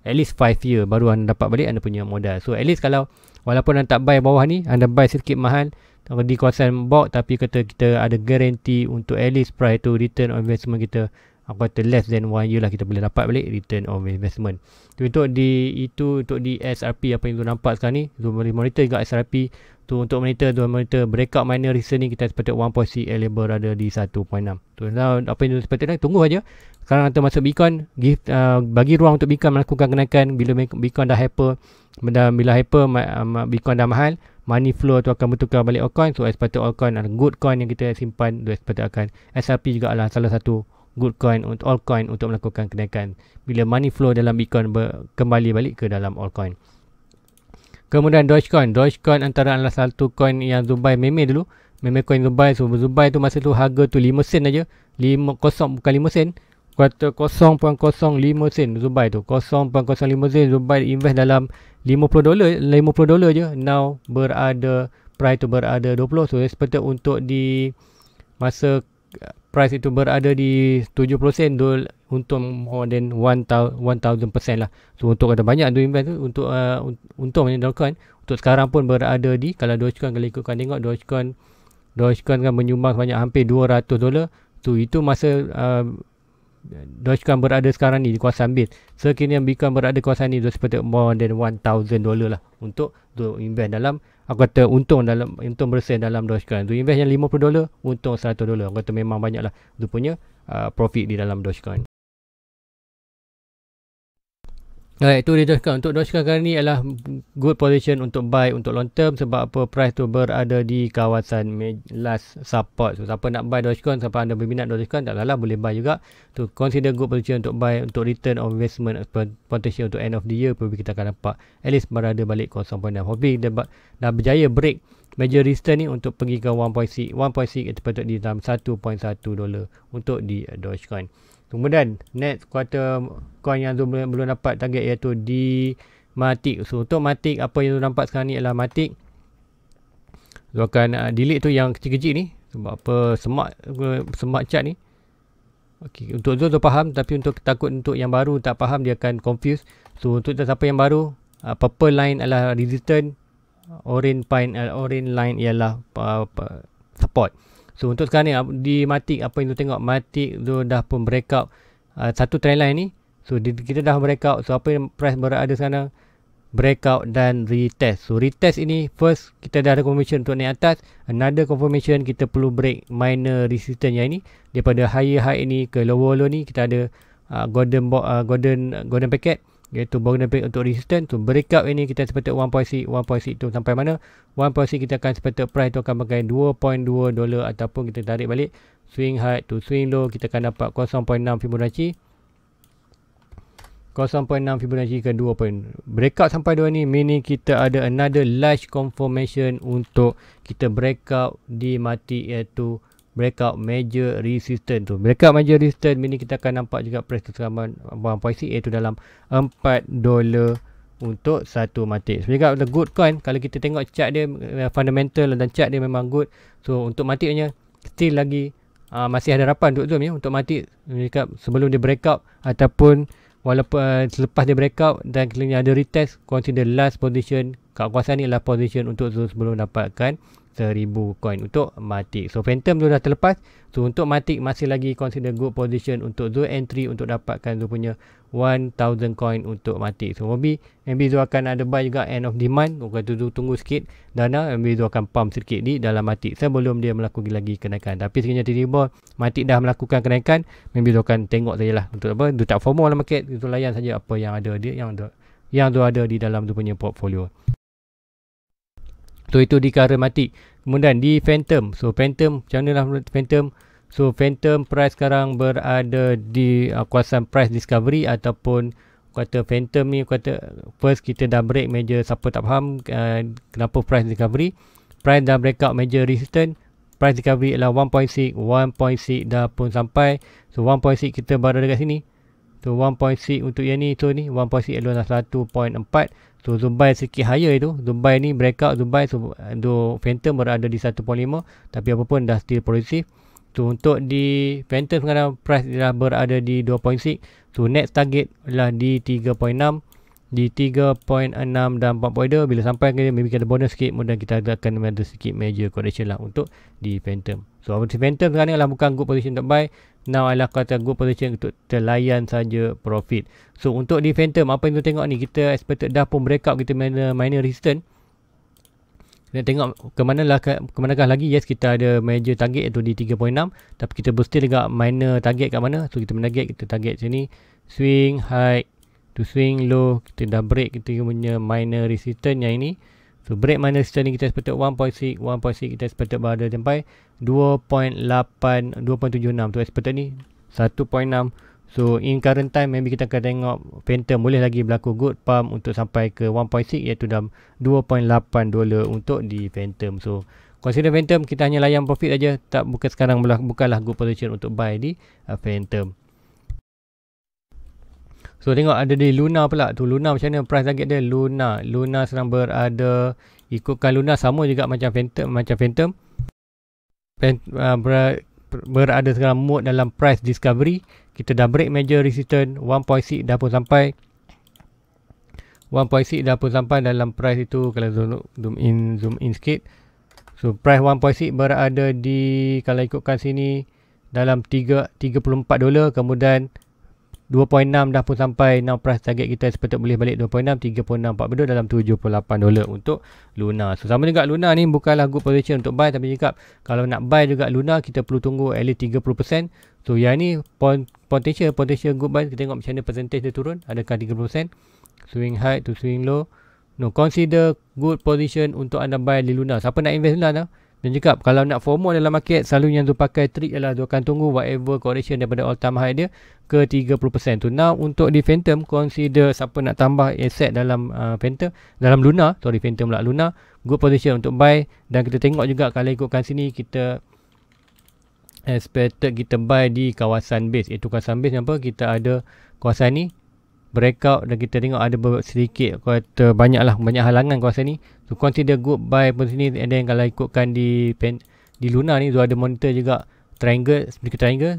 at least 5 year baru anda dapat balik anda punya modal so at least kalau walaupun anda tak buy bawah ni anda buy sedikit mahal di kawasan bulk tapi kata kita ada guarantee untuk at least price tu return on investment kita apa kata less than one year lah kita boleh dapat balik return of investment. Tu untuk di itu untuk di SRP apa yang tu nampak sekarang ni, tu boleh monitor juga SRP tu untuk monitor tu monitor breakout minor recent ni kita expect 1.6 and label ada di 1.6. Tu now, apa yang tu expect ni tunggu aja. Sekarang kita masuk Bitcoin, give, uh, bagi ruang untuk Bitcoin melakukan kenaikan bila Bitcoin dah hyper, bila, bila hyper Bitcoin dah mahal, money flow tu akan bertukar balik altcoin so expected altcoin dan good coin yang kita simpan tu expected akan SRP juga adalah salah satu good coin untuk all coin untuk melakukan kenaikan bila money flow dalam Bitcoin kembali balik ke dalam all coin. Kemudian Dogecoin, Dogecoin antara adalah satu coin yang Zubai meme dulu. Meme coin Zubai so Zubai tu masa tu harga tu 5 sen aja. 5 kosong bukan 5 sen. Kata 0.05 sen Zubai tu. 0.05 sen Zubai invest dalam 50 dolar, 50 dolar aja Now berada price tu berada 20. So seperti untuk di masa price itu berada di 70 sen dol untung more than 1000 persen lah. So untuk ada banyak do invest tu untuk uh, untung banyak Dogecoin kan, untuk sekarang pun berada di kalau Dogecoin kalau ikutkan tengok Dogecoin Dogecoin kan menyumbang banyak hampir 200 dolar. So itu masa uh, Dogecoin berada sekarang ni di kawasan bid. yang Bitcoin berada kuasa ni seperti more than 1000 dolar lah untuk do invest dalam aku kata untung dalam untung bersih dalam Dogecoin. Tu invest yang 50 dolar, untung 100 dolar. Aku kata memang banyaklah rupanya uh, profit di dalam Dogecoin. Alright, itu dia cakap untuk Dogecoin sekarang ni ialah good position untuk buy untuk long term sebab apa price tu berada di kawasan last support. So, siapa nak buy Dogecoin, siapa anda berminat Dogecoin, tak lah boleh buy juga. To consider good position untuk buy untuk return of investment potential untuk end of the year apabila kita akan nampak at least berada balik 0.6. Hobi dia dah berjaya break major resistance ni untuk pergi ke 1.6. 1.6 itu patut di dalam 1.1 dolar untuk di Dogecoin. Kemudian net quarter coin yang Zul belum, belum dapat target iaitu di matik. So untuk matik apa yang Zul nampak sekarang ni ialah matik. Zul akan uh, delete tu yang kecil-kecil ni. Sebab apa semak semak chart ni. Okay, untuk Zul tu faham tapi untuk takut untuk yang baru tak faham dia akan confuse. So untuk siapa yang baru uh, purple line adalah resistance, orange line uh, ah, orange line ialah uh, support. So untuk sekarang ni di Matic apa yang tu tengok Matic tu dah pun breakout uh, satu trendline ni. So di, kita dah breakout. So apa yang price berada sekarang breakout dan retest. So retest ini first kita dah ada confirmation untuk naik atas. Another confirmation kita perlu break minor resistance yang ini daripada higher high ini ke lower low ni kita ada uh, golden uh, golden uh, golden packet iaitu bogner break untuk resistance tu break breakout ini kita sepatut 1.6 1.6 itu sampai mana 1.6 kita akan sepatut price tu akan pakai 2.2 dolar ataupun kita tarik balik swing high to swing low kita akan dapat 0.6 Fibonacci 0.6 Fibonacci ke point. Break breakout sampai 2 ni mini kita ada another large confirmation untuk kita break breakout di mati iaitu breakout major resistance tu. Breakout major resistance ini kita akan nampak juga price tersebut bahan poisi iaitu dalam 4 dolar untuk satu matik. So, juga the good coin kalau kita tengok chart dia eh, fundamental dan chart dia memang good. So untuk matiknya still lagi uh, masih ada harapan untuk zoom ya untuk matik dekat sebelum dia breakout ataupun walaupun uh, selepas dia breakout dan kelihatannya ada retest consider last position kat kawasan ni adalah position untuk zoom sebelum dapatkan seribu coin untuk Matic. So Phantom tu dah terlepas. So untuk Matic masih lagi consider good position untuk Zul entry untuk dapatkan tu punya 1000 coin untuk Matic. So maybe MB tu akan ada buy juga end of demand. month. Bukan tu Zul tunggu sikit dana MB tu akan pump sikit di dalam Matic sebelum dia melakukan lagi kenaikan. Tapi sekiranya tiba-tiba Matic dah melakukan kenaikan, MB tu akan tengok saja lah untuk apa. Zul tak formal dalam market. Zul layan saja apa yang ada dia yang tu yang tu ada di dalam tu punya portfolio. So itu di Karamatic. Kemudian di Phantom. So Phantom macam mana lah Phantom? So Phantom price sekarang berada di uh, kawasan price discovery ataupun kata Phantom ni kata first kita dah break major siapa tak faham uh, kenapa price discovery. Price dah break out major resistance. Price discovery ialah 1.6. 1.6 dah pun sampai. So 1.6 kita berada dekat sini. So 1.6 untuk yang ni So ni 1.6 adalah 1.4 So Zumbai sikit higher itu Zumbai ni breakout Zumbai So do Phantom berada di 1.5 Tapi apapun dah still positif So untuk di Phantom sekarang price dah berada di 2.6 So next target adalah di 3.6 di 3.6 dan 4 pointer bila sampai ke dia maybe kita ada bonus sikit kemudian kita akan ada sikit major correction lah untuk di phantom so apa di phantom sekarang ni lah bukan good position untuk buy now adalah kata good position untuk terlayan saja profit so untuk di phantom apa yang kita tengok ni kita expected dah pun out kita main minor resistance kita tengok ke lah, ke manakah lagi yes kita ada major target iaitu di 3.6 tapi kita still lagi minor target kat mana so kita menarget kita target sini swing high to swing low kita dah break kita punya minor resistance yang ini so break minor resistance ni kita sepatut 1.6 1.6 kita sepatut berada sampai 2.8 2.76 tu sepatut ni 1.6 so in current time maybe kita akan tengok phantom boleh lagi berlaku good pump untuk sampai ke 1.6 iaitu dalam 2.8 dolar untuk di phantom so consider phantom kita hanya layan profit aja tak bukan sekarang bukanlah good position untuk buy di uh, phantom So tengok ada di Luna pula tu. Luna macam mana price target dia? Luna. Luna sedang berada ikutkan Luna sama juga macam Phantom. Macam Phantom. Phantom uh, ber, berada sekarang mode dalam price discovery. Kita dah break major resistance. 1.6 dah pun sampai. 1.6 dah pun sampai dalam price itu. Kalau zoom in zoom in sikit. So price 1.6 berada di kalau ikutkan sini dalam 3 34 dolar kemudian 2.6 dah pun sampai now price target kita sepatutnya boleh balik 2.6 3.6 42 dalam 78 dolar untuk Luna. So sama juga Luna ni bukanlah good position untuk buy tapi cakap kalau nak buy juga Luna kita perlu tunggu at least 30%. So yang ni potential potential good buy kita tengok macam mana percentage dia turun adakah 30% swing high to swing low. No consider good position untuk anda buy di Luna. Siapa nak invest Luna dah? Dan juga kalau nak FOMO dalam market, yang tu pakai trik ialah dia akan tunggu whatever correction daripada all time high dia ke 30% tu. Now untuk di Phantom, consider siapa nak tambah asset dalam uh, Phantom, dalam Luna, sorry Phantom pula Luna, good position untuk buy dan kita tengok juga kalau ikutkan sini kita expected kita buy di kawasan base iaitu eh, kawasan base apa kita ada kawasan ni breakout dan kita tengok ada sedikit kata lah banyak halangan kuasa ni so consider good buy pun sini and then kalau ikutkan di pen, di Luna ni so ada monitor juga triangle semikir triangle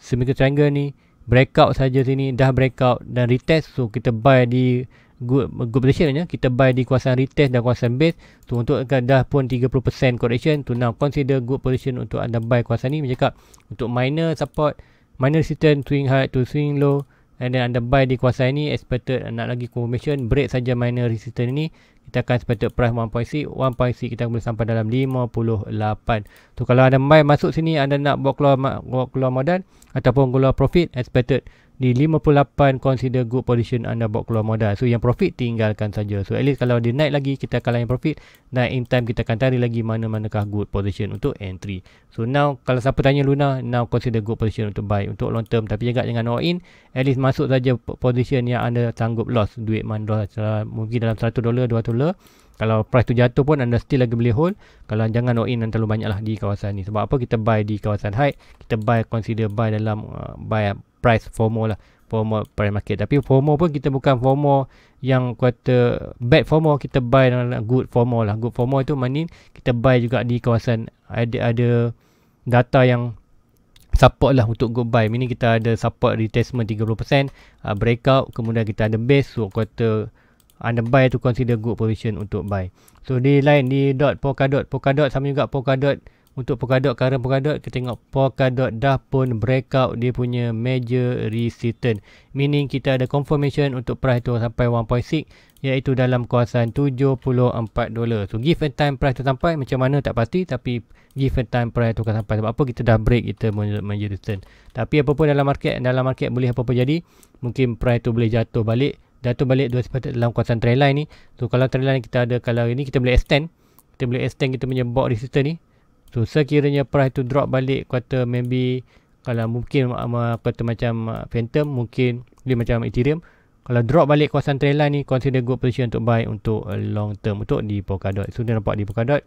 semikir triangle ni breakout saja sini dah breakout dan retest so kita buy di good, good position ya kita buy di kuasa retest dan kuasa base so untuk dah pun 30% correction tu now consider good position untuk anda buy kuasa ni bercakap untuk minor support minor resistance swing high to swing low and then anda buy di kuasa ini expected nak lagi confirmation break saja minor resistance ini kita akan expected price 1.6 1.6 kita boleh sampai dalam 58 tu kalau anda buy masuk sini anda nak buat keluar buat keluar modal ataupun keluar profit expected di 58 consider good position anda buat keluar modal. So yang profit tinggalkan saja. So at least kalau dia naik lagi kita akan layan profit. Naik in time kita akan tarik lagi mana-manakah good position untuk entry. So now kalau siapa tanya Luna, now consider good position untuk buy untuk long term. Tapi jaga jangan all in. At least masuk saja position yang anda tanggup loss. Duit mana dalam, uh, mungkin dalam 100 dolar, 200 dolar. Kalau price tu jatuh pun anda still lagi boleh hold. Kalau jangan all in dan terlalu banyak lah di kawasan ni. Sebab apa kita buy di kawasan high. Kita buy consider buy dalam uh, buy price FOMO lah FOMO pada market tapi FOMO pun kita bukan FOMO yang kata bad FOMO kita buy dengan good FOMO lah good FOMO itu mana? kita buy juga di kawasan ada ada data yang support lah untuk good buy meaning kita ada support retestment 30% uh, breakout kemudian kita ada base so kata anda buy itu consider good position untuk buy so di lain di dot polkadot polkadot sama juga polkadot untuk Polkadot current Polkadot kita tengok Polkadot dah pun breakout dia punya major resistance meaning kita ada confirmation untuk price tu sampai 1.6 iaitu dalam kawasan 74 dolar so give and time price tu sampai macam mana tak pasti tapi give and time price tu akan sampai sebab apa kita dah break kita major resistance tapi apa pun dalam market dalam market boleh apa-apa jadi mungkin price tu boleh jatuh balik jatuh balik dua sepatutnya dalam kawasan trend line ni so kalau trend kita ada kalau ini kita boleh extend kita boleh extend kita punya box resistance ni So sekiranya price tu drop balik kuarter maybe kalau mungkin kuarter macam uh, Phantom mungkin dia macam Ethereum kalau drop balik kawasan trail line ni consider good position untuk buy untuk uh, long term untuk di Polkadot. So dia nampak di Polkadot.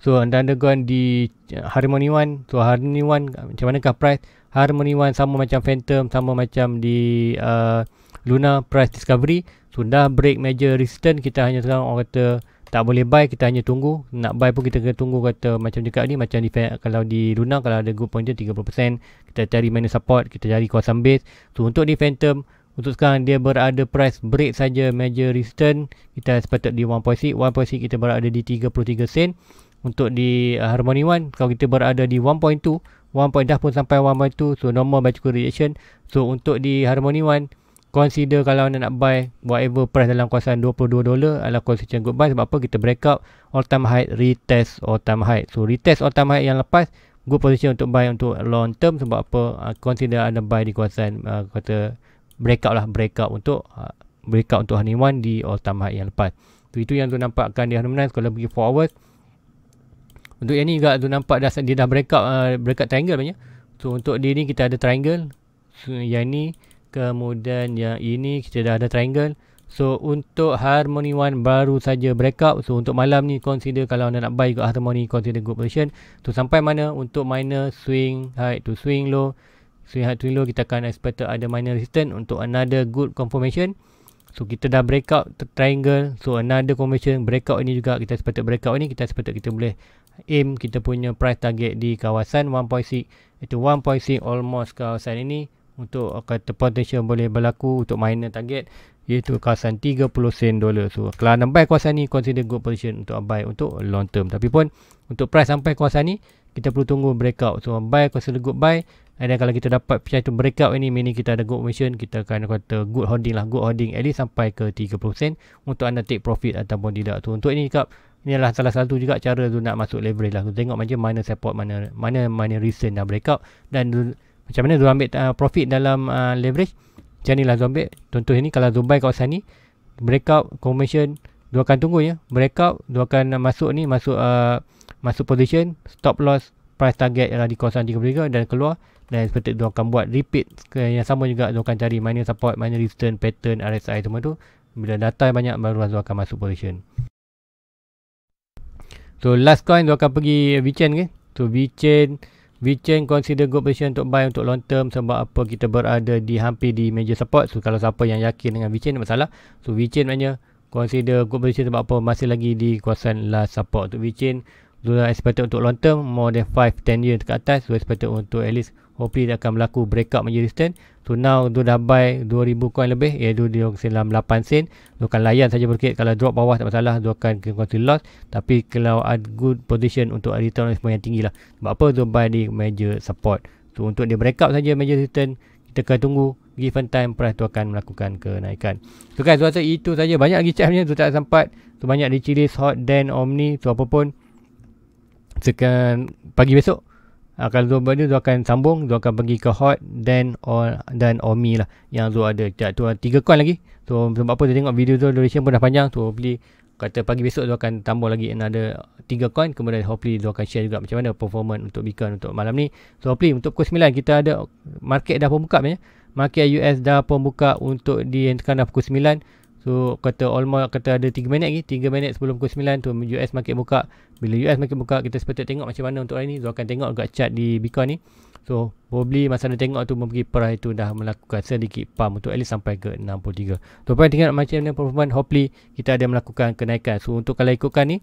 So anda undergone di uh, Harmony One. So Harmony One macam manakah price? Harmony One sama macam Phantom sama macam di uh, Luna Price Discovery. Sudah so, break major resistance kita hanya sekarang orang kata tak boleh buy kita hanya tunggu nak buy pun kita kena tunggu kata macam dekat ni macam di kalau di Luna kalau ada good point dia 30% kita cari minor support kita cari kawasan base so untuk di Phantom untuk sekarang dia berada price break saja major resistance kita sepatut di 1.6 1.6 kita berada di 33 sen untuk di uh, Harmony One kalau kita berada di 1.2 1. dah pun sampai 1.2 so normal bicycle reaction so untuk di Harmony One consider kalau anda nak buy whatever price dalam kawasan 22 dolar adalah consider good buy sebab apa kita break out all time high retest all time high so retest all time high yang lepas good position untuk buy untuk long term sebab apa uh, consider anda buy di kawasan uh, ah, kata break out lah break out untuk uh, break out untuk honeymoon di all time high yang lepas so, itu yang tu nampakkan di honeymoon kalau pergi forward untuk yang ni juga tu nampak dah, dia dah break out uh, break out triangle banyak so untuk dia ni kita ada triangle so, yang ni Kemudian yang ini kita dah ada triangle. So untuk Harmony One baru saja break breakout. So untuk malam ni consider kalau anda nak buy ikut Harmony consider good position. Tu so, sampai mana untuk minor swing high to swing low. Swing high to low kita akan expect ada minor resistance untuk another good confirmation. So kita dah break breakout triangle. So another confirmation break breakout ini juga kita expect break breakout ini kita expect kita boleh aim kita punya price target di kawasan 1.6 itu 1.6 almost kawasan ini untuk kata potential boleh berlaku untuk miner target iaitu kawasan 30 sen dolar. So kalau anda buy kawasan ni consider good position untuk buy untuk long term. Tapi pun untuk price sampai kawasan ni kita perlu tunggu breakout. So buy consider good buy. And then kalau kita dapat pecah itu breakout ini mini kita ada good position kita akan kata good holding lah. Good holding at least sampai ke 30 sen untuk anda take profit ataupun tidak. So untuk ini cakap ini adalah salah satu juga cara tu nak masuk leverage lah. Tu tengok macam mana support mana mana mana recent dah breakout dan macam mana dia ambil uh, profit dalam uh, leverage macam inilah dia ambil contoh ini kalau Dubai kawasan ni breakout commission dia akan tunggu ya breakout dia akan masuk ni masuk uh, masuk position stop loss price target ialah di kawasan 33 dan keluar dan seperti dia akan buat repeat yang sama juga dia akan cari mana support mana resistance pattern RSI semua tu bila data banyak baru dia akan masuk position so last coin dia akan pergi VChain ke okay? so VChain We change consider good position untuk buy untuk long term sebab apa kita berada di hampir di major support. So kalau siapa yang yakin dengan we change masalah. So we change maknanya consider good position sebab apa masih lagi di kawasan last support. Untuk we change, so, expected untuk long term more than 5-10 years ke atas. So expected untuk at least hopefully dia akan berlaku breakout menjadi resistance so now tu dah buy 2000 coin lebih iaitu dia dalam 8 sen tu akan layan saja berkait kalau drop bawah tak masalah tu akan kena loss tapi kalau ada good position untuk return on yang tinggi lah sebab apa tu buy di major support so untuk dia breakout saja major resistance kita akan tunggu given time price tu akan melakukan kenaikan so guys saya itu saja banyak lagi chat tu tak sempat tu banyak di Chile, Hot, Dan, Omni tu apa pun sekarang pagi besok akan ah, uh, domba ni dia akan sambung dia akan pergi ke hot then or dan omi lah yang tu ada tiap tu tiga coin lagi so sebab apa dia tengok video tu duration pun dah panjang tu beli kata pagi besok dia akan tambah lagi another tiga coin kemudian hopefully dia akan share juga macam mana performance untuk beacon untuk malam ni so hopefully untuk pukul 9 kita ada market dah pun buka punya market US dah pun buka untuk di yang tekan dah pukul 9 So kata Olma kata ada 3 minit lagi 3 minit sebelum pukul 9 tu US market buka Bila US market buka kita seperti tengok macam mana untuk hari ni Zul akan tengok dekat chart di Bitcoin ni So probably masa anda tengok tu memberi perah itu dah melakukan sedikit pump untuk at least sampai ke 63 So apa tengok macam mana performance hopefully kita ada melakukan kenaikan So untuk kalau ikutkan ni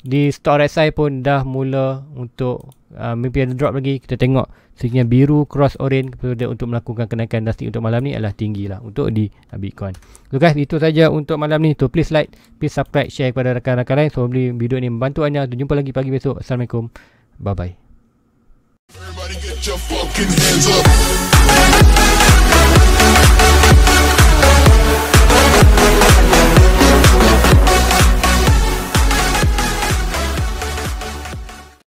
di stock RSI pun dah mula untuk uh, mimpi ada drop lagi kita tengok sehingga biru cross orange untuk melakukan kenaikan dasi untuk malam ni adalah tinggi lah untuk di uh, Bitcoin. So guys itu saja untuk malam ni. So please like, please subscribe, share kepada rakan-rakan lain. So beli video ni membantu anda. So, jumpa lagi pagi besok. Assalamualaikum. Bye-bye.